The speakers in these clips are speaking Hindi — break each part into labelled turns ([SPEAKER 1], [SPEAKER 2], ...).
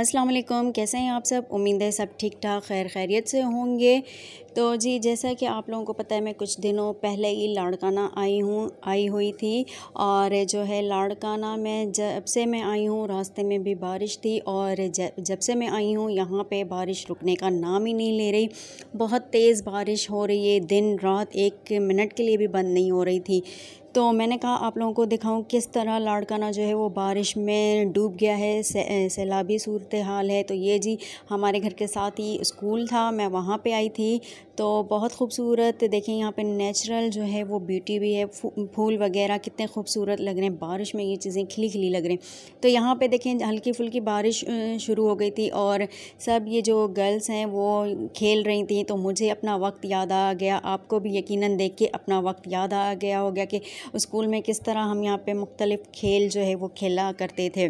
[SPEAKER 1] अस्सलाम वालेकुम कैसे हैं आप सब उम्मीद है सब ठीक ठाक खैर खैरियत से होंगे तो जी जैसा कि आप लोगों को पता है मैं कुछ दिनों पहले ही लाड़काना आई हूँ आई हुई थी और जो है लाड़काना में जब से मैं आई हूँ रास्ते में भी बारिश थी और जब से मैं आई हूँ यहाँ पे बारिश रुकने का नाम ही नहीं ले रही बहुत तेज़ बारिश हो रही है दिन रात एक मिनट के लिए भी बंद नहीं हो रही थी तो मैंने कहा आप लोगों को दिखाऊं किस तरह लाड़काना जो है वो बारिश में डूब गया है सैलाबी सूरत हाल है तो ये जी हमारे घर के साथ ही स्कूल था मैं वहाँ पे आई थी तो बहुत खूबसूरत देखें यहाँ पे नेचुरल जो है वो ब्यूटी भी है फूल वगैरह कितने खूबसूरत लग रहे हैं बारिश में ये चीज़ें खिली खिली लग रही तो यहाँ पे देखें हल्की फुल्की बारिश शुरू हो गई थी और सब ये जो गर्ल्स हैं वो खेल रही थी तो मुझे अपना वक्त याद आ गया आपको भी यकीन देख के अपना वक्त याद आ गया हो गया कि स्कूल में किस तरह हम यहाँ पर मुख्तलिफ़ खेल जो है वो खेला करते थे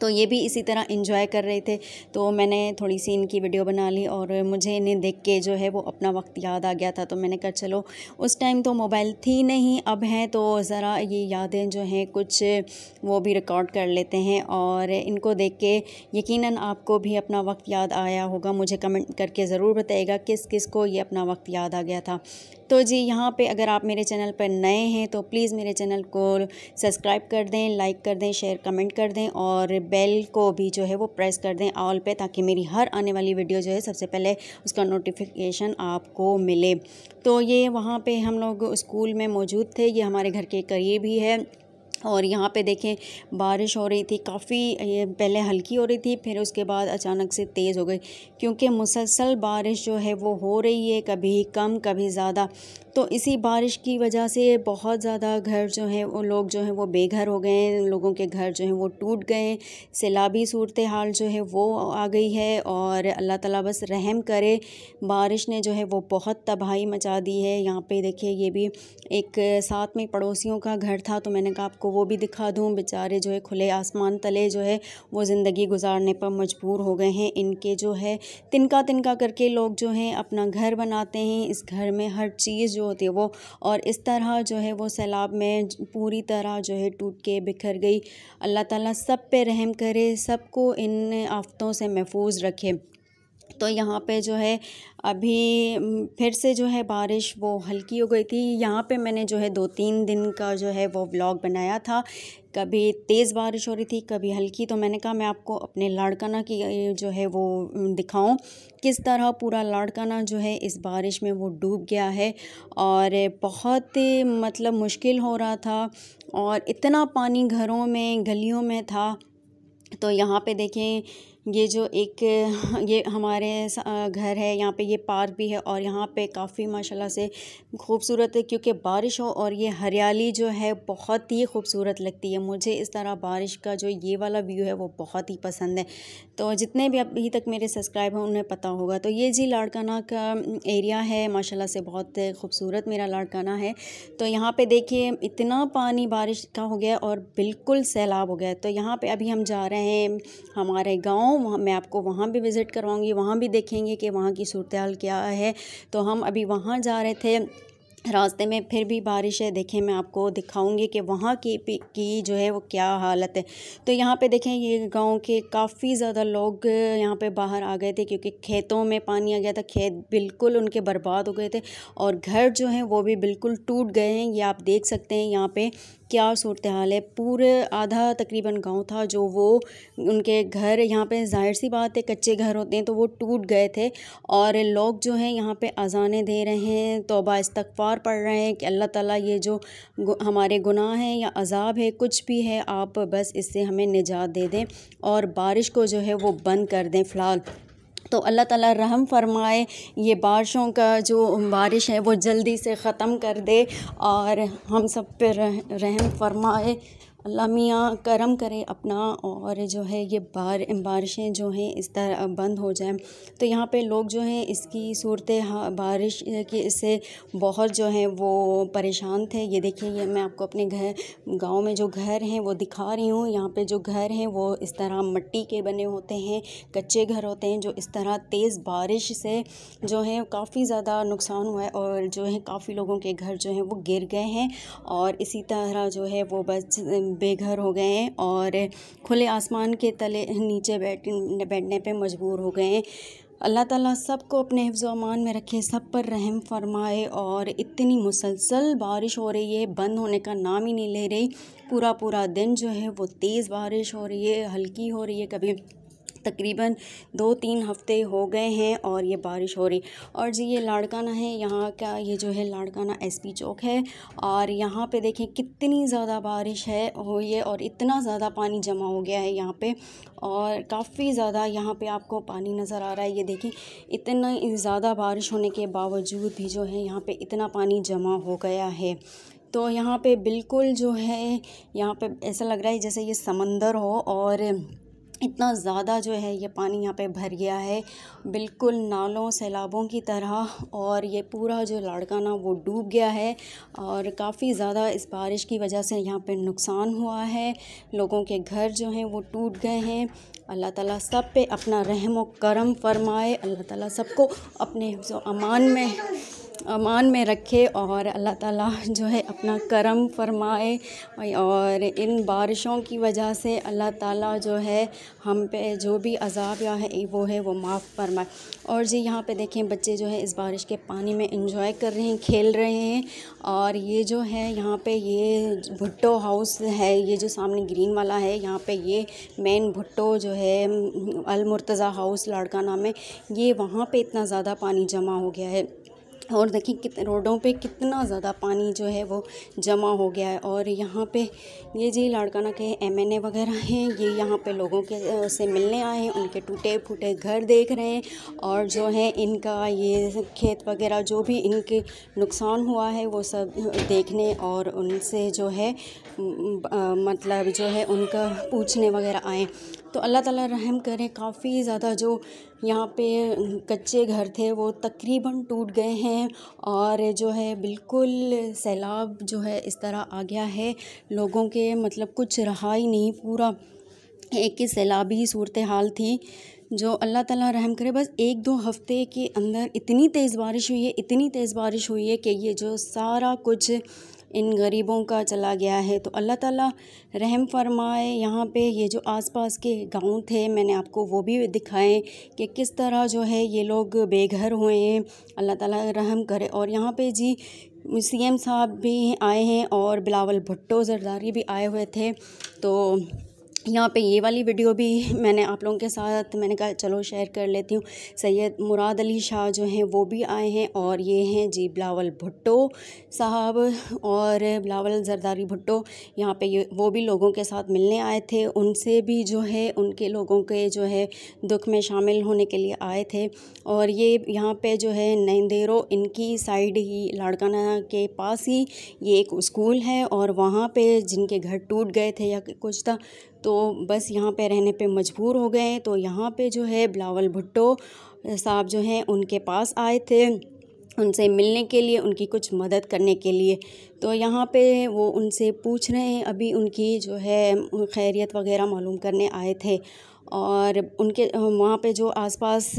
[SPEAKER 1] तो ये भी इसी तरह इन्जॉय कर रहे थे तो मैंने थोड़ी सी इनकी वीडियो बना ली और मुझे इन्हें देख के जो है वो अपना वक्त याद आ गया था तो मैंने कहा चलो उस टाइम तो मोबाइल थी नहीं अब हैं तो ज़रा ये यादें जो हैं कुछ वो भी रिकॉर्ड कर लेते हैं और इनको देख के यकीन आपको भी अपना वक्त याद आया होगा मुझे कमेंट करके ज़रूर बताइएगा किस किस को ये अपना वक्त याद आ गया था तो जी यहाँ पे अगर आप मेरे चैनल पर नए हैं तो प्लीज़ मेरे चैनल को सब्सक्राइब कर दें लाइक कर दें शेयर कमेंट कर दें और बेल को भी जो है वो प्रेस कर दें ऑल पे ताकि मेरी हर आने वाली वीडियो जो है सबसे पहले उसका नोटिफिकेशन आपको मिले तो ये वहाँ पर हम लोग स्कूल में मौजूद थे ये हमारे घर के करीब ही है और यहाँ पे देखें बारिश हो रही थी काफ़ी पहले हल्की हो रही थी फिर उसके बाद अचानक से तेज़ हो गई क्योंकि मुसलसल बारिश जो है वो हो रही है कभी कम कभी ज़्यादा तो इसी बारिश की वजह से बहुत ज़्यादा घर जो हैं वो लोग जो हैं वो बेघर हो गए हैं लोगों के घर जो हैं वो टूट गए हैं सैलाबी सूरत हाल जो है वो आ गई है और अल्लाह ताला बस रहम करे बारिश ने जो है वो बहुत तबाही मचा दी है यहाँ पे देखिए ये भी एक साथ में पड़ोसियों का घर था तो मैंने कहा आपको वो भी दिखा दूँ बेचारे जो है खुले आसमान तले जो है वो ज़िंदगी गुजारने पर मजबूर हो गए हैं इनके जो है तिनका तिनका करके लोग जो हैं अपना घर बनाते हैं इस घर में हर चीज़ जो होती है वो और इस तरह जो है वो सैलाब में पूरी तरह जो है टूट के बिखर गई अल्लाह ताला सब पे रहम करे सबको इन आफ़तों से महफूज रखे तो यहाँ पे जो है अभी फिर से जो है बारिश वो हल्की हो गई थी यहाँ पे मैंने जो है दो तीन दिन का जो है वो व्लॉग बनाया था कभी तेज़ बारिश हो रही थी कभी हल्की तो मैंने कहा मैं आपको अपने लाड़काना की जो है वो दिखाऊं किस तरह पूरा लाड़काना जो है इस बारिश में वो डूब गया है और बहुत मतलब मुश्किल हो रहा था और इतना पानी घरों में गलियों में था तो यहाँ पर देखें ये जो एक ये हमारे घर है यहाँ पे ये पार्क भी है और यहाँ पे काफ़ी माशाल्लाह से खूबसूरत है क्योंकि बारिश हो और ये हरियाली जो है बहुत ही खूबसूरत लगती है मुझे इस तरह बारिश का जो ये वाला व्यू है वो बहुत ही पसंद है तो जितने भी अभी तक मेरे सब्सक्राइब हैं उन्हें पता होगा तो ये जी लाड़काना का एरिया है माशाला से बहुत खूबसूरत मेरा लाड़काना है तो यहाँ पर देखिए इतना पानी बारिश का हो गया और बिल्कुल सैलाब हो गया तो यहाँ पर अभी हम जा रहे हैं हमारे गाँव हूँ वहाँ मैं आपको वहाँ भी विज़िट करवाऊँगी वहाँ भी देखेंगे कि वहाँ की सूरत हाल क्या है तो हम अभी वहाँ जा रहे थे रास्ते में फिर भी बारिश है देखें मैं आपको दिखाऊंगी कि वहाँ की की जो है वो क्या हालत है तो यहाँ पे देखें ये गांव के काफ़ी ज़्यादा लोग यहाँ पे बाहर आ गए थे क्योंकि खेतों में पानी आ गया था खेत बिल्कुल उनके बर्बाद हो गए थे और घर जो हैं वो भी बिल्कुल टूट गए हैं ये आप देख सकते हैं यहाँ पे क्या सूरत हाल है पूरे आधा तकरीबन गांव था जो वो उनके घर यहाँ पे जाहिर सी बात है कच्चे घर होते हैं तो वो टूट गए थे और लोग जो हैं यहाँ पे अजाने दे रहे हैं तोबा इस्तफ़ार पढ़ रहे हैं कि अल्लाह ताला ये जो हमारे गुनाह हैं या अजाब है कुछ भी है आप बस इससे हमें निजात दे दें और बारिश को जो है वो बंद कर दें फ़िलहाल तो अल्लाह ताला रहम फरमाए ये बारिशों का जो बारिश है वो जल्दी से ख़त्म कर दे और हम सब पे रह रहम फरमाए अल्लाह मियाँ करम करे अपना और जो है ये बार बारिशें जो हैं इस तरह बंद हो जाएं तो यहाँ पे लोग जो हैं इसकी सूरत हाँ, बारिश की इससे बहुत जो हैं वो परेशान थे ये देखिए ये मैं आपको अपने घर गांव में जो घर हैं वो दिखा रही हूँ यहाँ पे जो घर हैं वो इस तरह मिट्टी के बने होते हैं कच्चे घर होते हैं जो इस तरह तेज़ बारिश से जो है काफ़ी ज़्यादा नुकसान हुआ है और जो है काफ़ी लोगों के घर जो हैं वो गिर गए हैं और इसी तरह जो है वो बच बेघर हो गए हैं और खुले आसमान के तले नीचे बैठ बैठने पे मजबूर हो गए हैं अल्लाह ताला सबको अपने अमान में रखे सब पर रहम फरमाए और इतनी मुसलसल बारिश हो रही है बंद होने का नाम ही नहीं ले रही पूरा पूरा दिन जो है वो तेज़ बारिश हो रही है हल्की हो रही है कभी तकरीबन दो तीन हफ़्ते हो गए हैं और ये बारिश हो रही और जी ये लाड़काना है यहाँ का ये जो है लाड़काना एसपी चौक है और यहाँ पे देखें कितनी ज़्यादा बारिश है हो ये और इतना ज़्यादा पानी जमा हो गया है यहाँ पे और काफ़ी ज़्यादा यहाँ पे आपको पानी नज़र आ रहा है ये देखें इतना ज़्यादा बारिश होने के बावजूद भी जो है यहाँ पर इतना पानी जमा हो गया है तो यहाँ पर बिल्कुल जो है यहाँ पर ऐसा लग रहा है जैसे ये समंदर हो और इतना ज़्यादा जो है ये पानी यहाँ पे भर गया है बिल्कुल नालों सैलाबों की तरह और ये पूरा जो लाड़काना वो डूब गया है और काफ़ी ज़्यादा इस बारिश की वजह से यहाँ पे नुकसान हुआ है लोगों के घर जो हैं वो टूट गए हैं अल्लाह ताला सब पे अपना रहम करम फरमाए अल्लाह ताला सबको अपने अमान में अमान में रखे और अल्लाह ताला जो है अपना करम फरमाए और इन बारिशों की वजह से अल्लाह ताला जो है हम पे जो भी अजाब या है वो है वो माफ़ फरमाए और जी यहाँ पे देखें बच्चे जो है इस बारिश के पानी में इंजॉय कर रहे हैं खेल रहे हैं और ये जो है यहाँ पे ये भुट्टो हाउस है ये जो सामने ग्रीन वाला है यहाँ पर ये मेन भुट्टो जो है अलमर्तज़ा हाउस लाड़काना में ये वहाँ पर इतना ज़्यादा पानी जमा हो गया है और देखिए कित रोडों पे कितना ज़्यादा पानी जो है वो जमा हो गया है और यहाँ पे ये जी लाड़काना के एमएनए वगैरह हैं ये यहाँ पे लोगों के से मिलने आए हैं उनके टूटे फूटे घर देख रहे हैं और जो है इनका ये खेत वगैरह जो भी इनके नुकसान हुआ है वो सब देखने और उनसे जो है मतलब जो है उनका पूछने वगैरह आए तो अल्लाह ताला रहम करें काफ़ी ज़्यादा जो यहाँ पे कच्चे घर थे वो तकरीबन टूट गए हैं और जो है बिल्कुल सैलाब जो है इस तरह आ गया है लोगों के मतलब कुछ रहा ही नहीं पूरा एक ही सैलाबी सूरत हाल थी जो अल्लाह ताला रहम करे बस एक दो हफ्ते के अंदर इतनी तेज़ बारिश हुई है इतनी तेज़ बारिश हुई है कि ये जो सारा कुछ इन गरीबों का चला गया है तो अल्लाह ताला रहम फरमाए यहाँ पे ये जो आसपास के गांव थे मैंने आपको वो भी दिखाए कि किस तरह जो है ये लोग बेघर हुए हैं अल्लाह ताला रहम करे और यहाँ पे जी सीएम साहब भी आए हैं और बिलावल भुट्टो जरदारी भी आए हुए थे तो यहाँ पे ये वाली वीडियो भी मैंने आप लोगों के साथ मैंने कहा चलो शेयर कर लेती हूँ सैयद मुराद अली शाह जो हैं वो भी आए हैं और ये हैं जी बिलावल भुट्टो साहब और बिलावल जरदारी भुट्टो यहाँ पे ये वो भी लोगों के साथ मिलने आए थे उनसे भी जो है उनके लोगों के जो है दुख में शामिल होने के लिए आए थे और ये यहाँ पे जो है नंदेरो इनकी साइड ही लाड़काना के पास ही ये एक स्कूल है और वहाँ पर जिनके घर टूट गए थे या कुछ था तो बस यहाँ पे रहने पे मजबूर हो गए तो यहाँ पे जो है बिलावल भुट्टो साहब जो हैं उनके पास आए थे उनसे मिलने के लिए उनकी कुछ मदद करने के लिए तो यहाँ पे वो उनसे पूछ रहे हैं अभी उनकी जो है खैरियत वगैरह मालूम करने आए थे और उनके वहाँ पे जो आसपास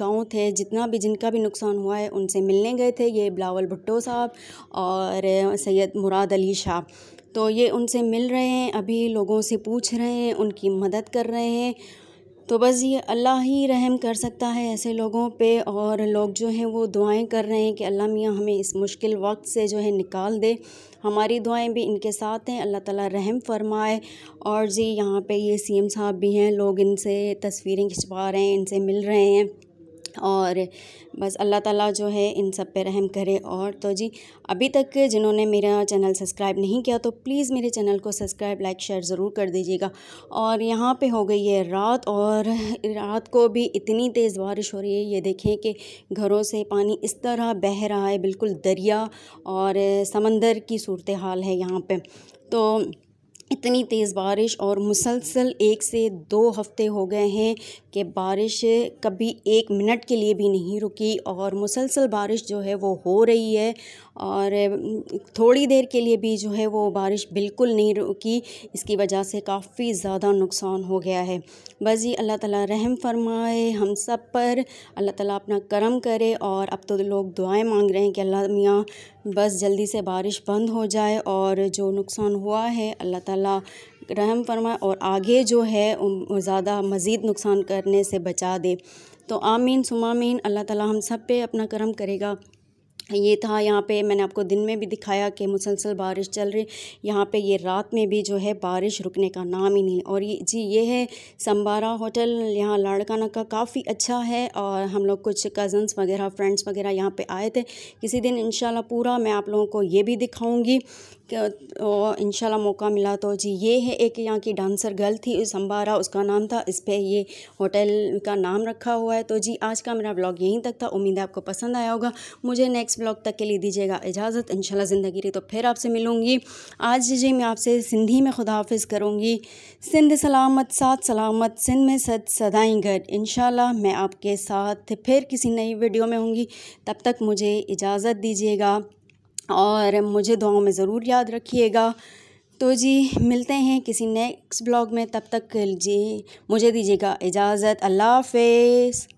[SPEAKER 1] गांव थे जितना भी जिनका भी नुकसान हुआ है उनसे मिलने गए थे ये बिलावल भुट्टो साहब और सैयद मुराद अली शाह तो ये उनसे मिल रहे हैं अभी लोगों से पूछ रहे हैं उनकी मदद कर रहे हैं तो बस ये अल्लाह ही रहम कर सकता है ऐसे लोगों पे और लोग जो हैं वो दुआएं कर रहे हैं कि अल्लाह मियाँ हमें इस मुश्किल वक्त से जो है निकाल दे हमारी दुआएं भी इनके साथ हैं अल्लाह ताला रहम फरमाए और जी यहाँ पे ये सीएम साहब भी हैं लोग इनसे तस्वीरें खिंचवा रहे हैं इनसे मिल रहे हैं और बस अल्लाह ताला जो है इन सब पे रहम करे और तो जी अभी तक जिन्होंने मेरा चैनल सब्सक्राइब नहीं किया तो प्लीज़ मेरे चैनल को सब्सक्राइब लाइक शेयर ज़रूर कर दीजिएगा और यहाँ पे हो गई है रात और रात को भी इतनी तेज़ बारिश हो रही है ये देखें कि घरों से पानी इस तरह बह रहा है बिल्कुल दरिया और समंदर की सूरत हाल है यहाँ पर तो इतनी तेज़ बारिश और मुसलसल एक से दो हफ्ते हो गए हैं कि बारिश कभी एक मिनट के लिए भी नहीं रुकी और मुसलसल बारिश जो है वो हो रही है और थोड़ी देर के लिए भी जो है वो बारिश बिल्कुल नहीं रुकी इसकी वजह से काफ़ी ज़्यादा नुकसान हो गया है बस ये अल्लाह ताला रहम फरमाए हम सब पर अल्लाह ताला अपना करम करे और अब तो लोग दुआएं मांग रहे हैं कि अल्लाह मियाँ बस जल्दी से बारिश बंद हो जाए और जो नुकसान हुआ है अल्लाह ताला रहम फरमाए और आगे जो है ज़्यादा मज़ीद नुकसान करने से बचा दे तो आमीन सुमामीन अल्लाह ताला हम सब पे अपना करम करेगा ये था यहाँ पे मैंने आपको दिन में भी दिखाया कि मुसलसल बारिश चल रही यहाँ पे ये रात में भी जो है बारिश रुकने का नाम ही नहीं और ये जी ये है संबारा होटल यहाँ लाड़काना का काफ़ी अच्छा है और हम लोग कुछ कज़न्स वगैरह फ्रेंड्स वगैरह यहाँ पे आए थे किसी दिन इन पूरा मैं आप लोगों को ये भी दिखाऊँगी तो इन मौका मिला तो जी ये है एक यहाँ की डांसर गर्ल थी उस संबारा उसका नाम था इस पर ये होटल का नाम रखा हुआ है तो जी आज का मेरा ब्लॉग यहीं तक था उम्मीद है आपको पसंद आया होगा मुझे नेक्स्ट ब्लॉग तक के लिए दीजिएगा इजाज़त इन ज़िंदगी रही तो फिर आपसे मिलूँगी आज जी मैं आपसे सिंधी में खुदाफिज करूँगी सिंध सलामत साथ सलामत सिंध में सद सदाई घर इन मैं आपके साथ फिर किसी नई वीडियो में होंगी तब तक मुझे इजाज़त दीजिएगा और मुझे दुआओं में ज़रूर याद रखिएगा तो जी मिलते हैं किसी नेक्स्ट ब्लॉग में तब तक जी मुझे दीजिएगा इजाज़त अल्लाह हाफ